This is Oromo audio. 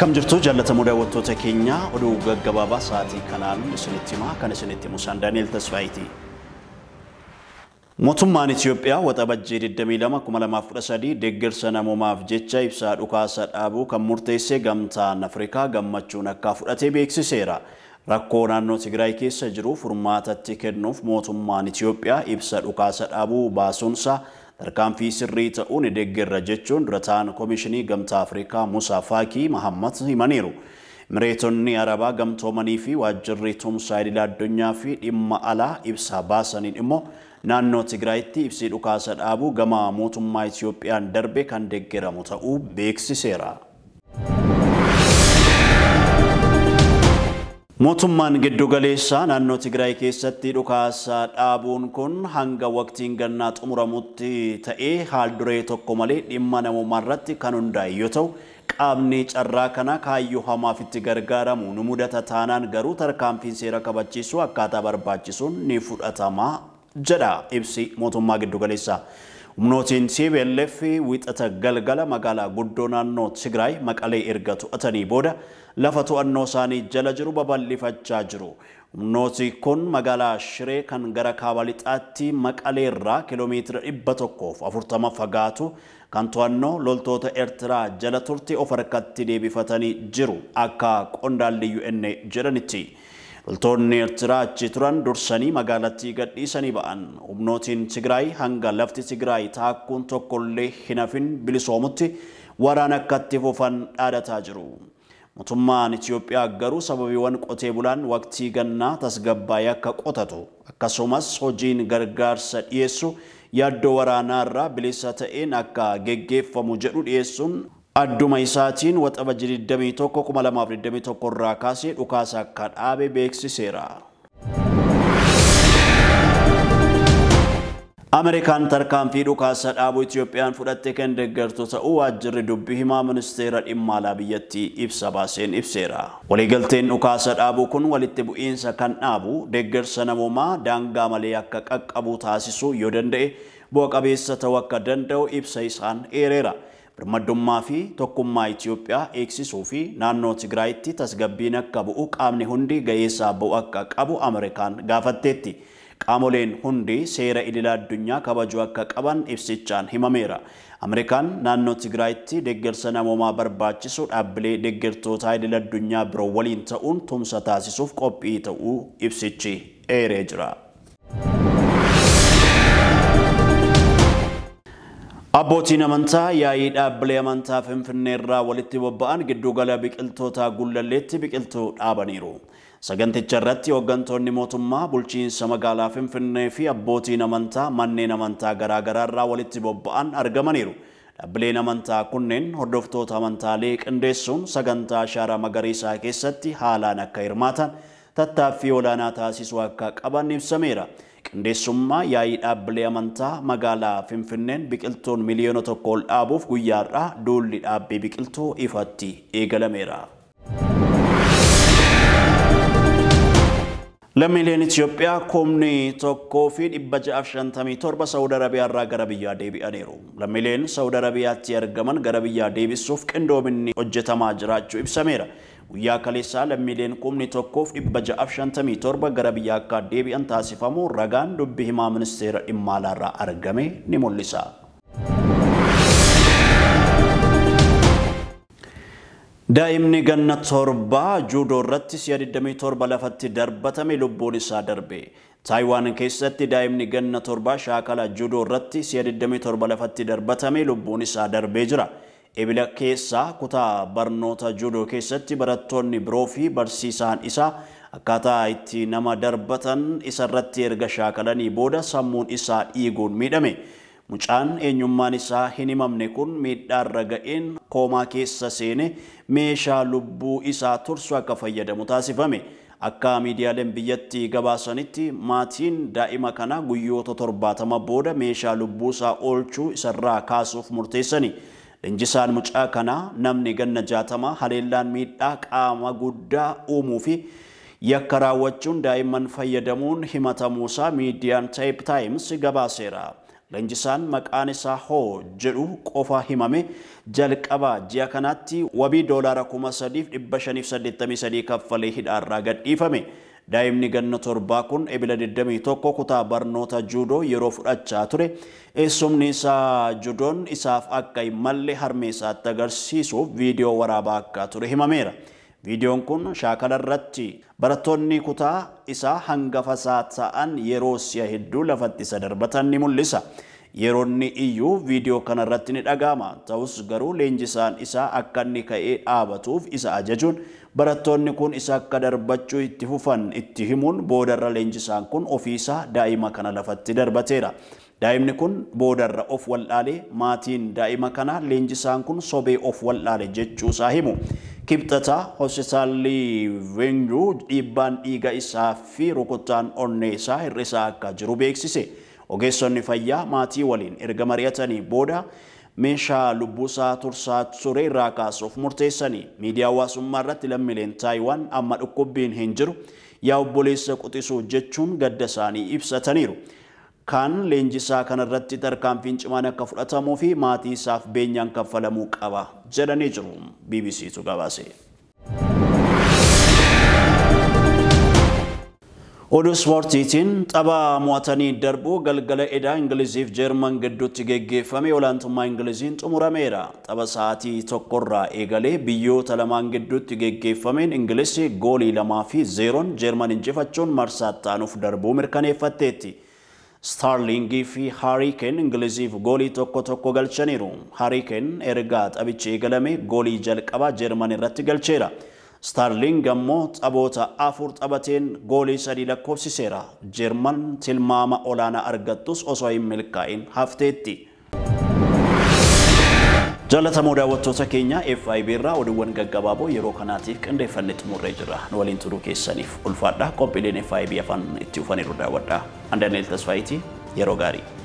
Akkam jirtu jaalatamoodha wantoota keenyaa oduu gaggabaabaa sa'aatii kanaan isinitti himaa kan isinitti Musaan Daani'el Tasfaayitii. Mootummaan Itoophiyaa waxa bajjee 22,2013 deeggarsa namoomaaf jecha ibsaa dhukaasa dhaabuu kan murteesse gamtaan Afrikaa gammachuun akka fudhatee beeksiseera. Rakkoo naannoo Tigraay keessa jiru furmaatatti kennuuf mootummaan Itoophiyaa ibsa dhukaasa dhaabuu baasuunsa tarkaanfii sirrii ni deeggarra jechuun durataan koomishinii gamtaa Afrikaa Musaa Faakii Mahammad himaniiru. Mireetonni Arabaa gamtoomanii fi waajjirri tumsaa idila addunyaa fi dhimma alaa ibsaa baasaniin immoo naannoo Tigraayitti ibsii dhukaasa dhaabuu gama mootummaa Itiyoophiyaan darbe kan deeggaramu ta'uu beeksiseera. Mootummaan giddu galeessaa naannoo Tigraay keessatti dhukaasaa dhaabuun kun hanga waqtiin gannaa xumuramutti ta'ee haal duree tokko malee dhimma namummaarratti kan hundaa'e yoo ta'u qaamni carraa kana kaayyoo hamaaf itti gargaaramu nu mudata taanaan garuu tarkaanfiin seera kabachiisuu akkaataa barbaachisuun ni fudhatama jedha ibsi mootummaa giddu galeessaa. humnootiin CBL wixata wiixata galgala magaalaa guddoo naannoo Tigraay Maqalee erga to'atanii booda lafa to'annoo isaanii jala jiru babal'ifachaa jiru. Humnooti kun magaalaa Shiree kan gara kaaba lixaatti Maqalee irraa kiiloomeetira dhibba tokkoof afurtama fagaatu kan to'annoo loltoota Eertiraa jala turte of harkatti deebifatanii jiru akka qondaalli UN jedhanitti. Loltoonni Eertiraa achi turan dursanii magaalattii gadhiisanii ba'an. Humnootiin Tigraay hanga lafti Tigraay taakkuun tokkollee hin hafin bilisoomutti waraan akkatti fufan dhaadataa jiru. Mootummaan Itiyoophiyaa garuu sababiiwwan qotee bulaan waqtii gannaa tasgabbaa'ee akka qotatu akkasumas hojiin gargaarsa dhiyeessu yaaddoo waraanaa irraa bilisa ta'een akka geggeeffamu jedhu dhiyeessuun adduma isaatiin waxaba jiridamii tokko irraa kaasee dhukaasa akka dhaabe beeksiseera. Ameerikaan tarkaanfii dhukaasa dhaabuu Itiyoophiyaan fudhatte kan deeggartoota waajjirri dubbii himaa ministeera dhimma alaa biyyattii ibsa baaseen ibseera. Waliigalteen dhukaasa dhaabuu kun walitti bu'iinsa kan dhaabu deeggarsa namoomaa daangaa malee akka qaqqabu taasisuu yoo danda'e bu'a qabeessa ta'uu akka danda'u ibsa isaan eereera. Birmadummaa fi tokkummaa Itiyoophiyaa eegsisuu fi naannoo Tigiraayitti tasgabbiin akka bu'u qaamni hundi gaheessaa bu akka qabu Ameerikaan gaafatteetti. Qaamoleen hundi seera ilila addunyaa kabajuu akka qaban ibsichaan himameera. Ameerikaan naannoo Tigiraayitti deeggarsa namoomaa barbaachisu dhaabbilee deeggartoota ilila addunyaa biroo waliin ta'uun tumsa taasisuuf qophii ta'uu ibsichi eree jira. Abbootiin amantaa yaa'ii dhaabbilee amantaa Finfinnee irraa walitti bobba'an giddugala biqiltootaa Gullalleetti biqiltuu dhaabaniiru. Saganticha irratti hooggantoonni mootummaa bulchiinsa magaalaa Finfinnee fi abbootiin amantaa manneen amantaa garaagaraa irraa walitti bobba'an argamaniiru. Dhaabbileen amantaa kunneen hordoftoota amantaalee qindeessuun sagantaa ashaaraa magariisaa keessatti haalaan akka hirmaatan tattaaffii olaanaa taasisuu akka qaban ibsameera. Qindeessummaa yaa'ii dhaabbilee amantaa magaalaa Finfinneen biqiltuun miliyoona tokko ol dhaabuuf guyyaadhaa duulli dhaabbii biqiltuu ifatti eegalameera. Lammiileen Itoophiyaa koomni tokkoo fi dhibba ja'aaf shantamii torba Arabiyaa irraa gara biyyaa deebi'aniiru. Lammiileen Saawud Arabiyaatti argaman gara biyyaa deebisuuf qindoominni hojjetamaa jiraachuu ibsameera. guyyaa kaleessaa lammiileen kumni tokkoof dhibba ja'af gara biyya akka deebi'an taasifamu ragaan dubbi himaa ministeera dhimma alaarraa argame ni mul'isa. Daa'imni ganna torbaa juudoo irratti si'a 27 lafatti darbatame lubbuun isaa darbe. Taayiwaan keessatti daa'imni ganna torbaa shaakala juudoo irratti si'a 27 lafatti darbatame lubbuun isaa darbee jira. Ebila keessaa kutaa barnoota juudoo keessatti barattoonni biroo fi barsiisaan isaa akkaataa itti nama darbatan isarratti erga shaakalanii booda sammuun isaa dhiiguun miidhame. Mucaan eenyummaan isaa hin himamne kun miidhaarra ga'een koomaa keessa seene meeshaa lubbuu isaa tursu akka fayyadamu taasifame. Akka miidiyaaleen biyyatti gabaasanitti maatiin daa'ima kana guyyoota torbaatama booda meeshaa lubbuu isaa oolchuu isarraa kaasuuf murteessani. Leenjisaan mucaa kanaa namni ganna jaatamaa haleellaan miidhaa qaama guddaa uumuu fi yakka raawwachuun daa'imman fayyadamuun himatamuusaa miidiyaan Taayip Taayims gabaaseera. Leenjisaan maqaan isaa hoo jedhu qofa himame jalqabaa ji'a kanaatti wabii doolaara 3,583 kaffalee hidhaarraa gadhiifame. daa'imni ganna torbaa kun ebila 21 kutaa barnoota juudoo yeroo fudhachaa ture. Eessumni isaa judoon isaaf akka hin malle harmee isaatti agarsiisuuf viidiyoo waraabaa akka ture himameera. Viidiyoon kun shaakala irratti barattoonni kutaa isaa hanga fasaa ta'an yeroo si'a hedduu lafatti isa darbatan ni mul'isa. Yeroonni iyyuu viidiyoo kana irratti ni dhaga'ama. Ta'us garuu leenjisaan isaa akka inni ka'ee dhaabatuuf isa ajajuun barattoonni kun isa akka darbachuu itti fufan itti himuun boodarra leenjisaan kun ofiisaa daa'ima kana lafatti darbateera. Daa'imni kun boodarra of wal'aale maatiin daa'ima kana leenjisaan kun sobee of wal'aale jechuusaa himu. Kibxataa hospitaalli Veenjuu dhiibbaan dhiiga isaa fi rukuttaan onnee isaa hir'isaa akka jiru beeksise. Ogeessonni fayyaa maatii waliin erga mari'atanii booda meeshaa lubbuusaa tursaa turee irraa kaasuuf murteessanii Miidiyaa hawaasummaa irratti lammiileen Taayiwaan amma dhukkubbiin hin jiru yaa obboleessa quxisuu jechuun gadda isaanii ibsataniiru. Kan leenjisaa kanarratti tarkaanfiin cimaan akka fudhatamuu fi maatii isaaf beenyaan kaffalamuu qaba jedhanii jiru. BBCtu gabaase. ወደ ስፖርቲቲን ጠባ ሟተኒ ደርቦ ገልገለ ኤዳ እንግሊዚፍ ጀርመን ግዱት ጌጌፈም ማ እንግሊዚን ጥሙረ ሜራ ጠበ ሰዓቲ ተኮራ ኤገሌ ብዮ ተለማን ግዱት ጌጌፈሜን እንግሊሲ ጎሊ ለማፊ ዜሮን ጀርመን እንጭፈቸውን መርሳታኑፍ ደርቦ ምርከኔ ፈቴቲ ስታርሊንግ ፊ ሃሪኬን እንግሊዚፍ ጎሊ ቶኮ ቶኮ ገልቸኔሩ ሃሪኬን ኤርጋ ጠብቼ ገለሜ ጎሊ ጀልቀባ ጀርመን ረት ገልቼራ Starling ammoo taphoota afur taphateen goolii sadii lakkoofsiseera. Jeerman tilmaama olaanaa argattus osoo hin milkaa'in hafteetti. jaalatamoo daawwattoota keenya FIB irraa oduuwwan gaggabaaboo yeroo kanaatiif qindeeffannetti murree jira. Nu waliin turuu keessaniif ulfaadha. Qophiileen FIB afaan itti ufaniiru daawwadha. An Daani'eel yeroo gaarii.